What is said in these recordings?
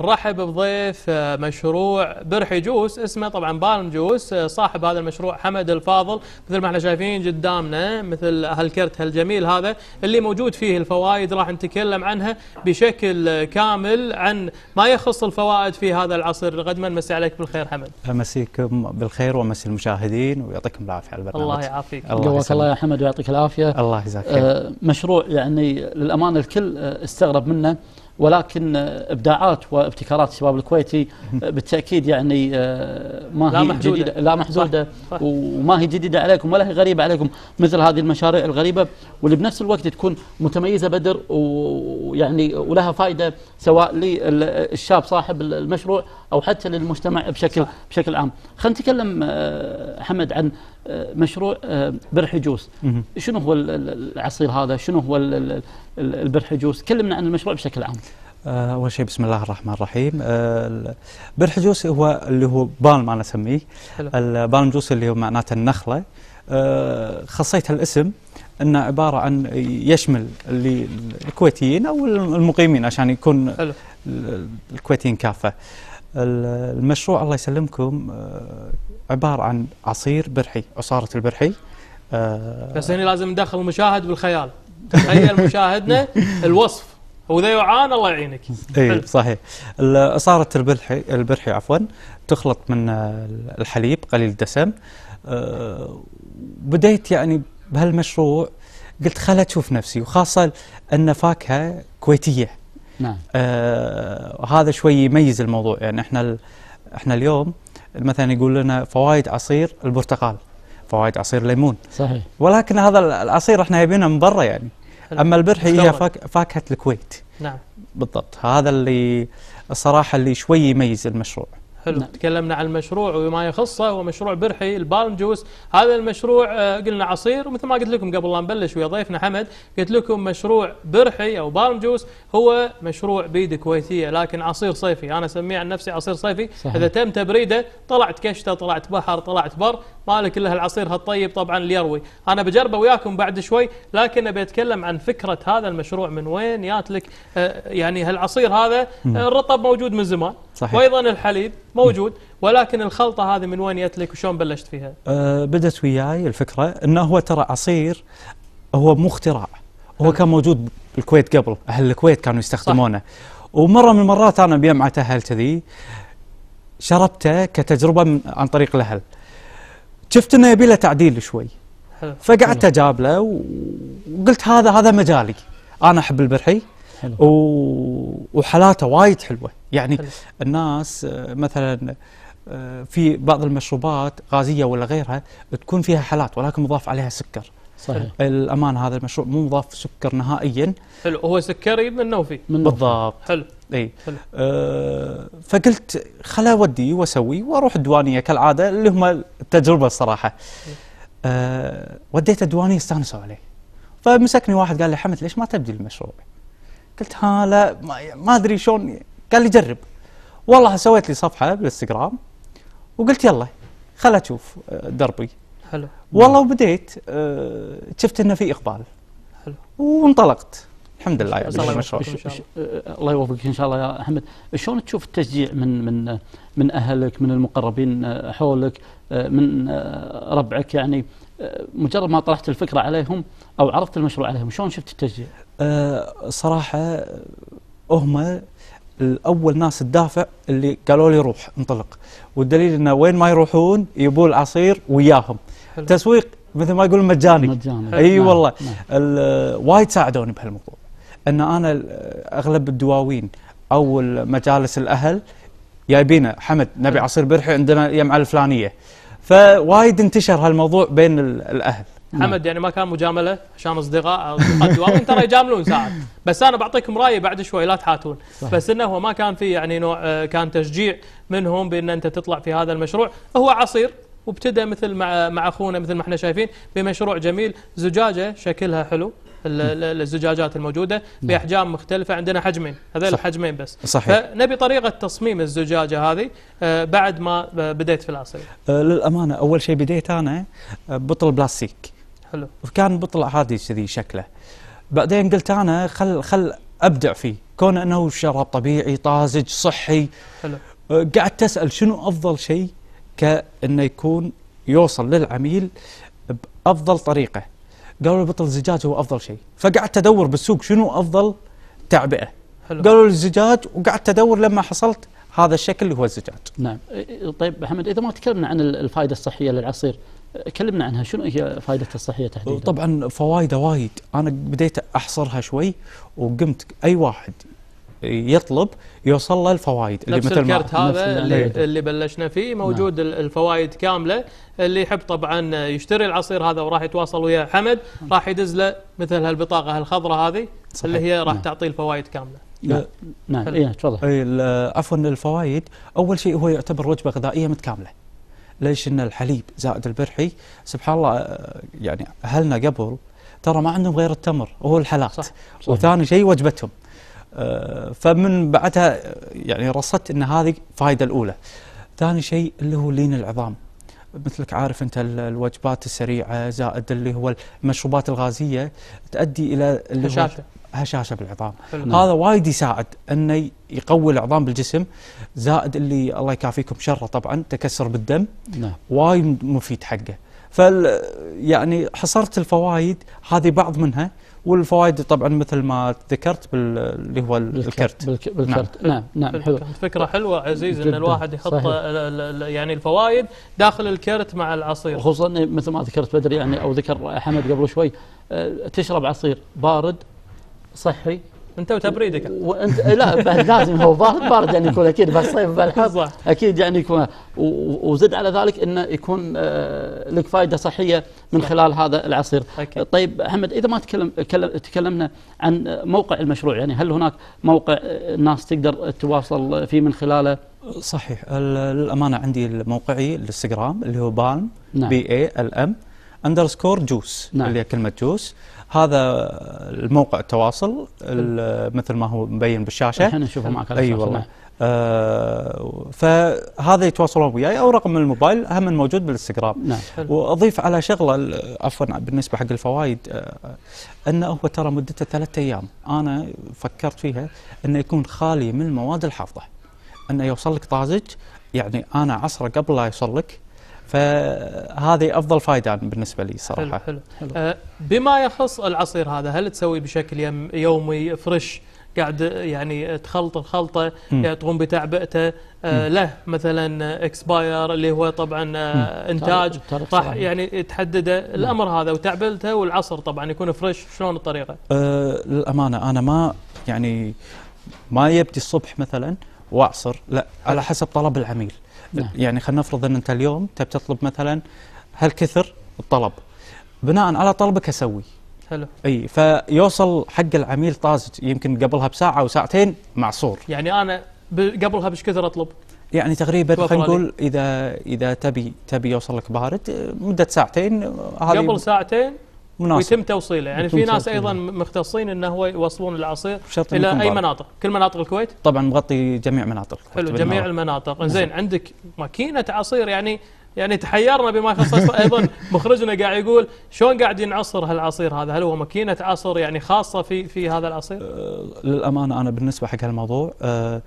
رحب بضيف آه، مشروع برحي جوس اسمه طبعا بالم جوس آه، صاحب هذا المشروع حمد الفاضل مثل ما احنا شايفين قدامنا مثل هالكرت هالجميل هذا اللي موجود فيه الفوائد راح نتكلم عنها بشكل كامل عن ما يخص الفوائد في هذا العصر غدما مسي عليك بالخير حمد امسيكم بالخير ومسي المشاهدين ويعطيكم العافيه على البرنامج الله يعافيك الله قواك الله يا حمد ويعطيك العافيه الله يجزاك خير آه، مشروع يعني للامانه الكل استغرب منه ولكن ابداعات وابتكارات الشباب الكويتي بالتاكيد يعني آه، ما هي لا محدودة جديده لا محدوده وما هي جديده عليكم ولا هي غريبه عليكم مثل هذه المشاريع الغريبه واللي بنفس الوقت تكون متميزه بدر ويعني ولها فائده سواء للشاب صاحب المشروع او حتى للمجتمع بشكل صح بشكل عام. خلينا نتكلم آه، حمد عن آه، مشروع برحجوس شنو هو العصير هذا؟ شنو هو البرحجوس كلمنا عن المشروع بشكل عام آه، اول شيء بسم الله الرحمن الرحيم أه برحجوس هو اللي هو بالم انا اسميه البالم جوس اللي هو معناته النخله آه، خصيت الاسم انه عباره عن يشمل اللي الكويتيين او المقيمين عشان يكون حلو. الكويتيين كافه المشروع الله يسلمكم آه، عباره عن عصير برحي عصاره البرحي بس هنا لازم ندخل المشاهد بالخيال تخيل مشاهدنا الوصف هو ذا يعان الله يعينك اي صحيح صارت البرحي البرحي عفوا تخلط من الحليب قليل الدسم أه، بديت يعني بهالمشروع قلت خل اشوف نفسي وخاصه ان فاكهه كويتيه نعم آه هذا شوي يميز الموضوع يعني احنا احنا اليوم مثلا يقول لنا فوائد عصير البرتقال فوائد عصير الليمون صحيح ولكن هذا العصير احنا جايبينه من برا يعني حلو. اما البرح هي فاك فاكهه الكويت نعم بالضبط هذا اللي الصراحه اللي شوي يميز المشروع حلو نعم. تكلمنا عن المشروع وما يخصه هو مشروع برحي البالم جوس هذا المشروع آه، قلنا عصير ومثل ما قلت لكم قبل لا نبلش ويا ضيفنا حمد قلت لكم مشروع برحي او بالم جوس هو مشروع بيد كويتيه لكن عصير صيفي انا اسميه عن نفسي عصير صيفي صحيح. اذا تم تبريده طلعت كشته طلعت بحر طلعت بر مالك الا هالعصير هالطيب طبعا اللي يروي انا بجربه وياكم بعد شوي لكن ابي اتكلم عن فكره هذا المشروع من وين لك آه، يعني هالعصير هذا آه، الرطب موجود من زمان صحيح. وايضا الحليب موجود ولكن الخلطه هذه من وين جت لك وشلون بلشت فيها؟ أه بدت وياي الفكره انه هو ترى عصير هو مو اختراع هو نعم. كان موجود بالكويت قبل اهل الكويت كانوا يستخدمونه ومره من المرات انا بيمعه اهل كذي شربته كتجربه من عن طريق الاهل شفت انه يبي له تعديل شوي حلو. فقعدت اجابله وقلت هذا هذا مجالي انا احب البرحي حلو. و... وحالاته وايد حلوه يعني الناس آه، مثلا آه، في بعض المشروبات غازيه ولا غيرها تكون فيها حالات ولكن مضاف عليها سكر صحيح الامان هذا المشروع مو مضاف سكر نهائيا حلو هو سكري من النوفي من بالضبط حلو اي أه فقلت خلا ودي واسوي واروح الديوانيه كالعاده اللي هم التجربه الصراحه أه وديت الديوانيه استانسوا عليه فمسكني واحد قال لي حمد ليش ما تبدي المشروع؟ قلت ها لا ما ادري شلون قال لي جرب والله سويت لي صفحه بالانستغرام وقلت يلا خل اشوف آه، دربي حلو والله وبديت آه، شفت انه في اقبال حلو وانطلقت الحمد لله يا الله الله يوفقك ان شاء الله يا احمد شلون تشوف التشجيع من من من اهلك من المقربين آه، حولك من ربعك يعني مجرد ما طرحت الفكره عليهم او عرضت المشروع عليهم شلون شفت التشجيع أه صراحه هم اول ناس تدافع اللي قالوا لي روح انطلق والدليل انه وين ما يروحون يبون العصير وياهم حلو. تسويق مثل ما يقولون مجاني مجاني اي أيوة والله نعم. وايد ساعدوني بهالموضوع ان انا اغلب الدواوين او مجالس الاهل جايبينه حمد نبي عصير برحي عندنا يمعه الفلانيه فوايد انتشر هالموضوع بين الاهل نعم. حمد يعني ما كان مجامله عشان اصدقاء اصدقاء ترى يجاملون ساعات بس انا بعطيكم رايي بعد شوي لا تحاتون بس انه هو ما كان في يعني نوع آه، كان تشجيع منهم بان انت تطلع في هذا المشروع هو عصير وابتدى مثل مع مع اخونا مثل ما احنا شايفين بمشروع جميل زجاجه شكلها حلو الزجاجات الموجوده نعم. باحجام مختلفه عندنا حجمين هذول الحجمين بس صحيح. فنبي طريقه تصميم الزجاجه هذه آه، بعد ما آه، بديت في العصير للامانه اول شيء بديت انا بطل بلاستيك حلو وكان بطلع هذه كذي شكله بعدين قلت انا خل خل ابدع فيه كون انه شراب طبيعي طازج صحي حلو أه، قعدت تسال شنو افضل شيء كانه يكون يوصل للعميل بافضل طريقه قالوا بطل الزجاج هو افضل شيء فقعدت ادور بالسوق شنو افضل تعبئه حلو. قالوا الزجاج وقعدت ادور لما حصلت هذا الشكل اللي هو الزجاج نعم إيه، إيه، طيب محمد اذا ما تكلمنا عن الفائده الصحيه للعصير كلمنا عنها شنو هي فائدة الصحيه تحديدا طبعا فوائده وايد انا بديت احصرها شوي وقمت اي واحد يطلب يوصل له الفوائد اللي مثل ما هذا اللي, اللي بلشنا فيه موجود نعم. الفوائد كامله اللي يحب طبعا يشتري العصير هذا وراح يتواصل ويا حمد راح يدز له مثل هالبطاقه الخضراء هذه صحيح. اللي هي راح نعم. تعطيه الفوائد كامله نعم نعم تفضل نعم. نعم. عفوا الفوائد اول شيء هو يعتبر وجبه غذائيه متكامله ليش ان الحليب زائد البرحي سبحان الله آه، يعني اهلنا قبل ترى ما عندهم غير التمر وهو الحلات صح. صح. وثاني شيء وجبتهم آه، فمن بعدها يعني رصدت ان هذه فائده الاولى ثاني شيء اللي هو لين العظام مثلك عارف انت الوجبات السريعه زائد اللي هو المشروبات الغازيه تؤدي الى اللي هو هشاشه بالعظام حلو. نعم. هذا وايد يساعد انه يقوي العظام بالجسم زائد اللي الله يكافيكم شره طبعا تكسر بالدم نعم. وايد مفيد حقه فال يعني حصرت الفوائد هذه بعض منها والفوائد طبعا مثل ما ذكرت اللي هو الكرت نعم. بالكرت نعم نعم, نعم. حلو فكره حلوه عزيز ان الواحد يحط صحيح. يعني الفوائد داخل الكرت مع العصير خصوصا مثل ما ذكرت بدري يعني او ذكر حمد قبل شوي آه، تشرب عصير بارد صحي انت وتبريدك وانت لا لازم هو بارد بارد يعني يكون اكيد بالصيف بالحر اكيد يعني يكون وزد على ذلك انه يكون آه، لك فائده صحيه من خلال هذا العصير. طيب احمد اذا ما تكلم تكلمنا عن موقع المشروع يعني هل هناك موقع آه، الناس تقدر تتواصل فيه من خلاله؟ صحيح للامانه عندي موقعي الانستغرام اللي هو بالم نعم. بي اي ال ام اندرسكور جوس نعم. اللي هي كلمه جوس هذا الموقع التواصل مثل ما هو مبين بالشاشه احنا نشوفه معك اي أيوة والله نعم. آه فهذا يتواصلون وياي او رقم الموبايل هم موجود بالانستغرام نعم واضيف على شغله عفوا بالنسبه حق الفوائد آه انه هو ترى مدته ثلاثة ايام انا فكرت فيها انه يكون خالي من المواد الحافظه انه يوصل لك طازج يعني انا عصره قبل لا يوصل لك فهذه افضل فائده بالنسبه لي صراحه حلو حلو, حلو. أه، بما يخص العصير هذا هل تسوي بشكل يومي فريش قاعد يعني تخلط الخلطه يعني تقوم بتعبئته آه له مثلا اكسباير اللي هو طبعا آه انتاج طح يعني تحدده الامر هذا وتعبئته والعصر طبعا يكون فريش شلون الطريقه؟ أه للامانه انا ما يعني ما يبدي الصبح مثلا واعصر لا على حسب طلب العميل نعم. يعني خلينا نفرض ان انت اليوم تبي تطلب مثلا هالكثر الطلب بناء على طلبك اسوي حلو اي فيوصل حق العميل طازج يمكن قبلها بساعه او ساعتين معصور يعني انا قبلها بش كثر اطلب يعني تقريبا خلينا نقول اذا اذا تبي تبي يوصل لك بارد مده ساعتين هذه قبل ساعتين مناسب ويتم توصيله يعني في ناس ايضا مختصين انه هو يوصلون العصير الى اي مناطق كل مناطق الكويت طبعا مغطي جميع مناطق الكويت حلو جميع المناطق نعم. زين عندك ماكينه عصير يعني يعني تحيرنا بما يخص ايضا مخرجنا قاعد يقول شلون قاعد ينعصر هالعصير هذا هل هو ماكينه عصر يعني خاصه في في هذا العصير أه، للامانه انا بالنسبه حق هالموضوع أه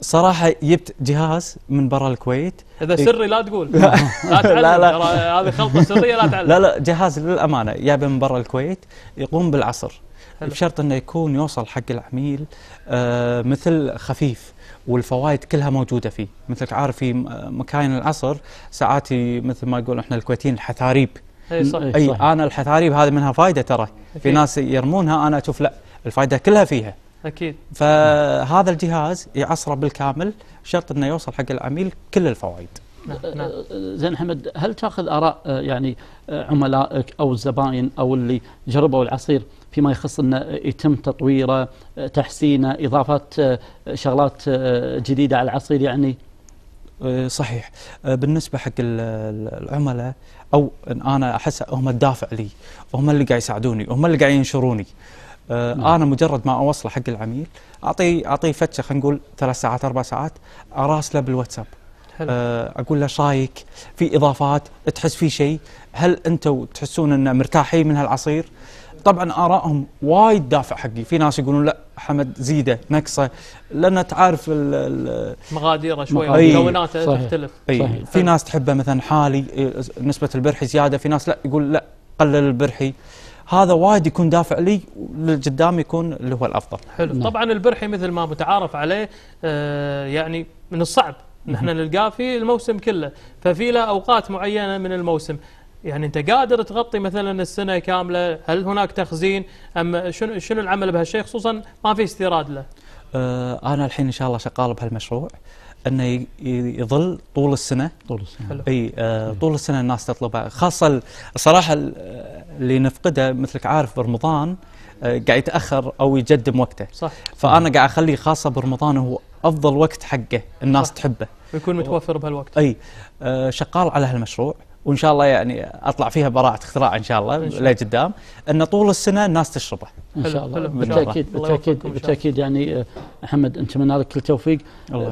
صراحه جبت جهاز من برا الكويت اذا سري لا تقول لا تعلم لا لا هذه خلطه سريه لا تعلم لا لا جهاز للامانه جايب من برا الكويت يقوم بالعصر بشرط انه يكون يوصل حق العميل آه، مثل خفيف والفوائد كلها موجوده فيه مثلك عارف في مكاين العصر ساعات مثل ما يقول احنا الكويتيين الحثاريب اي صح اي صح. انا الحثاريب هذه منها فائده ترى في ناس يرمونها انا اشوف لا الفائده كلها فيها اكيد فهذا الجهاز يعصره بالكامل شرط انه يوصل حق العميل كل الفوائد نعم. أه، نعم. أه، زين حمد هل تاخذ اراء أه، يعني عملائك او الزباين او اللي جربوا العصير فيما يخص انه يتم تطويره تحسينه اضافات شغلات جديده على العصير يعني صحيح بالنسبه حق العملاء او انا احس هم الدافع لي هم اللي قاعد يساعدوني هم اللي قاعد ينشروني آه نعم. انا مجرد ما اوصله حق العميل اعطيه اعطيه فتشه خلينا نقول ثلاث ساعات اربع ساعات اراسله بالواتساب حلو. آه اقول له ايش رايك؟ في اضافات؟ تحس في شيء؟ هل انتم تحسون ان مرتاحين من هالعصير؟ طبعا ارائهم وايد دافع حقي، في ناس يقولون لا حمد زيده نقصه لان تعرف مغاديره شوي مكوناته تختلف اي صحيح. في ناس تحبه مثلا حالي نسبه البرحي زياده، في ناس لا يقول لا قلل البرحي هذا وايد يكون دافع لي للقدام يكون اللي هو الافضل. حلو نعم. طبعا البرحي مثل ما متعارف عليه آه يعني من الصعب نحن نلقاه في الموسم كله ففي له اوقات معينه من الموسم يعني انت قادر تغطي مثلا السنه كامله هل هناك تخزين ام شنو شنو العمل بهالشيء خصوصا ما في استيراد له؟ آه انا الحين ان شاء الله شغال بهالمشروع انه يظل طول السنه طول السنه اي آه طول السنه الناس تطلبه خاصه الصراحه اللي نفقده مثلك عارف برمضان آه قاعد يتاخر او يقدم وقته صح فانا قاعد اخليه خاصه برمضان هو افضل وقت حقه الناس صح. تحبه ويكون متوفر بهالوقت اي آه شغال على هالمشروع وان شاء الله يعني اطلع فيها براعه اختراع ان شاء الله لقدام ان طول السنه الناس تشربه ان شاء الله بالتاكيد بالتاكيد بالتاكيد يعني محمد يعني، انت من لك كل توفيق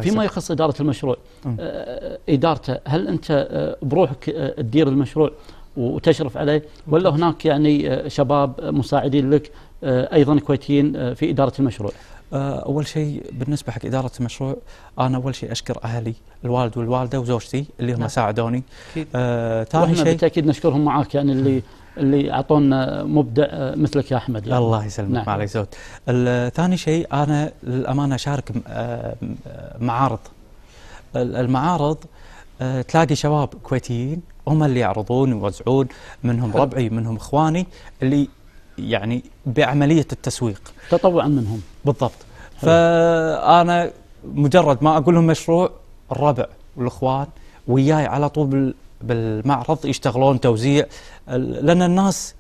فيما يخص اداره المشروع آه، ادارته هل انت آه، بروحك آه، تدير المشروع وتشرف عليه ولا هناك يعني شباب مساعدين لك ايضا كويتيين في اداره المشروع آه، اول شيء بالنسبه حق اداره المشروع انا اول شيء اشكر اهلي الوالد والوالده وزوجتي اللي هم نعم. ساعدوني آه ثاني شيء بالتاكيد نشكرهم معاك يعني اللي نعم. اللي اعطونا مبدا آه، مثلك يا احمد يعني. الله يسلمك نعم. ما عليك زود ثاني شيء انا للامانه اشارك آه، معارض المعارض تلاقي شباب كويتيين هم اللي يعرضون ويوزعون منهم ربعي منهم اخواني اللي يعني بعمليه التسويق تطوعا منهم بالضبط فانا مجرد ما اقول لهم مشروع الربع والاخوان وياي على طول بالمعرض يشتغلون توزيع لان الناس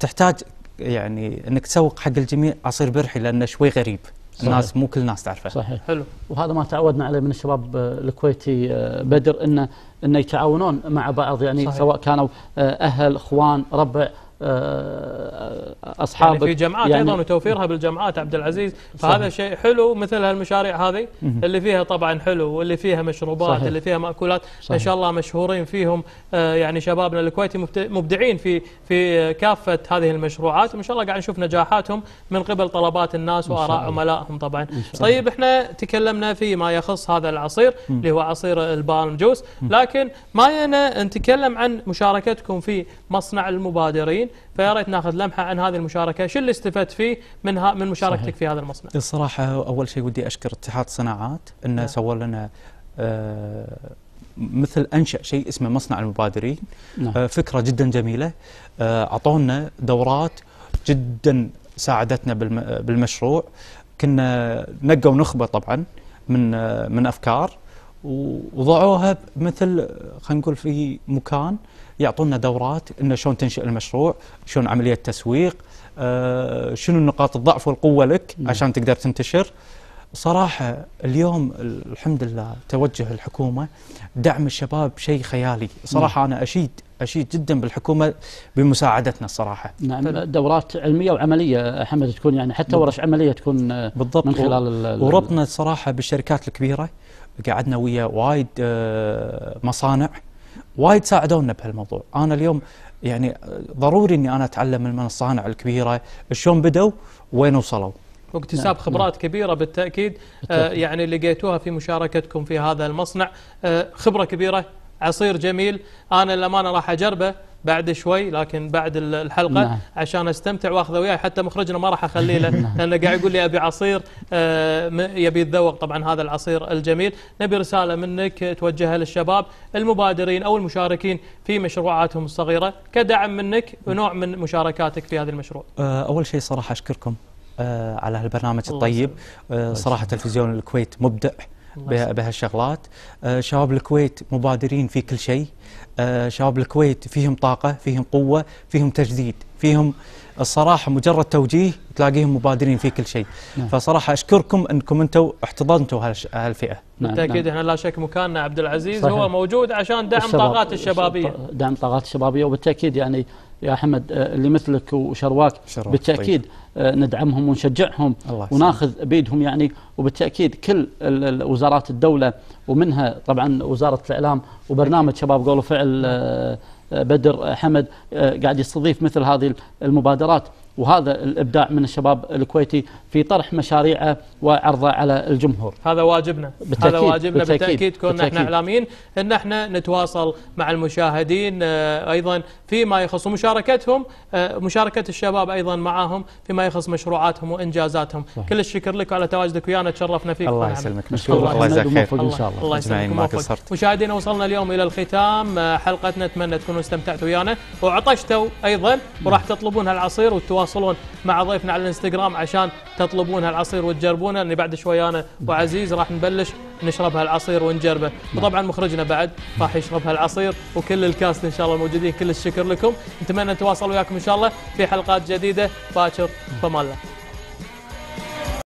تحتاج يعني انك تسوق حق الجميع عصير برحي لانه شوي غريب صحيح. الناس مو كل الناس تعرفه صحيح حلو وهذا ما تعودنا عليه من الشباب آه، الكويتي آه، بدر انه انه يتعاونون مع بعض يعني صحيح. سواء كانوا آه، اهل اخوان ربع اصحاب آه، آه، يعني في جمعات يعني ايضا وتوفيرها بالجمعات عبد العزيز فهذا شيء حلو مثل هالمشاريع هذه اللي فيها طبعا حلو واللي فيها مشروبات صحيح. اللي فيها ماكولات صحيح. ان شاء الله مشهورين فيهم آه، يعني شبابنا الكويتي مبدعين في في كافه هذه المشروعات وان شاء الله قاعد نشوف نجاحاتهم من قبل طلبات الناس واراء عملائهم طبعا طيب احنا تكلمنا في ما يخص هذا العصير اللي هو عصير البالم جوس لكن ما نتكلم عن مشاركتكم في مصنع المبادرين المسلمين فيا ريت ناخذ لمحه عن هذه المشاركه شو اللي استفدت فيه من من مشاركتك صحيح. في هذا المصنع الصراحه اول شيء ودي اشكر اتحاد صناعات انه أه. نعم. سووا لنا آه مثل انشا شيء اسمه مصنع المبادرين نعم. آه فكره جدا جميله آه، اعطونا دورات جدا ساعدتنا بالمشروع كنا نقوا نخبه طبعا من آه، من افكار وضعوها مثل خلينا نقول في مكان يعطونا دورات ان شلون تنشئ المشروع شلون عمليه تسويق آه، شنو نقاط الضعف والقوه لك عشان تقدر تنتشر صراحة اليوم الحمد لله توجه الحكومة دعم الشباب شيء خيالي صراحة أنا أشيد أشيد جدا بالحكومة بمساعدتنا الصراحة نعم دورات علمية وعملية حمد تكون يعني حتى ورش عملية تكون آه، بالضبط من خلال وربطنا الصراحة بالشركات الكبيرة قعدنا ويا وايد آه، مصانع وايد ساعدونا بهالموضوع انا اليوم يعني ضروري اني انا اتعلم من المصانع الكبيره شلون بدوا وين وصلوا واكتساب نعم. خبرات نعم. كبيره بالتاكيد, آه، بالتأكيد. آه يعني لقيتوها في مشاركتكم في هذا المصنع آه خبره كبيره عصير جميل انا للامانه راح اجربه بعد شوي لكن بعد الحلقه نعم. عشان استمتع واخذه وياي حتى مخرجنا ما راح اخليه له نعم. لانه قاعد يقول لي ابي عصير آه، يبي يتذوق طبعا هذا العصير الجميل نبي رساله منك توجهها للشباب المبادرين او المشاركين في مشروعاتهم الصغيره كدعم منك ونوع من مشاركاتك في هذا المشروع آه، اول شيء صراحه اشكركم آه، على هالبرنامج الطيب صراحه تلفزيون الكويت مبدع بهالشغلات آه، شباب الكويت مبادرين في كل شيء آه، شباب الكويت فيهم طاقة فيهم قوة فيهم تجديد فيهم الصراحة مجرد توجيه تلاقيهم مبادرين في كل شيء نعم. فصراحة أشكركم أنكم أنتم احتضنتوا هالفئة نعم بالتأكيد نعم. احنا لا شك مكاننا عبد العزيز صحيح. هو موجود عشان دعم الشباب. طاقات الشبابية دعم طاقات الشبابية وبالتأكيد يعني يا احمد آه، اللي مثلك وشرواك شروك طيب. بالتاكيد طيب. ندعمهم ونشجعهم وناخذ بيدهم يعني وبالتاكيد كل وزارات الدوله ومنها طبعا وزاره الاعلام وبرنامج شباب قول وفعل آه، بدر حمد قاعد يستضيف مثل هذه المبادرات وهذا الابداع من الشباب الكويتي في طرح مشاريعه وعرضه على الجمهور. هذا واجبنا بالتأكيد هذا واجبنا بالتاكيد, بالتأكيد كوننا احنا اعلاميين ان احنا نتواصل مع المشاهدين آه، ايضا فيما يخص مشاركتهم آه، مشاركه الشباب ايضا معاهم فيما يخص مشروعاتهم وانجازاتهم. صحيح. كل الشكر لك على تواجدك ويانا تشرفنا فيك الله يسلمك مشكور الله يجزاك خير ان شاء الله الله يسلمك مشاهدينا وصلنا اليوم الى الختام آه، حلقتنا اتمنى تكونوا استمتعتوا ويانا وعطشتوا ايضا وراح تطلبون هالعصير والتواصل تتواصلون مع ضيفنا على الانستغرام عشان تطلبون هالعصير وتجربونه لان بعد شوي انا وعزيز راح نبلش نشرب هالعصير ونجربه وطبعا مخرجنا بعد راح يشرب هالعصير وكل الكاست ان شاء الله موجودين كل الشكر لكم نتمنى نتواصل وياكم ان شاء الله في حلقات جديده باكر فمان الله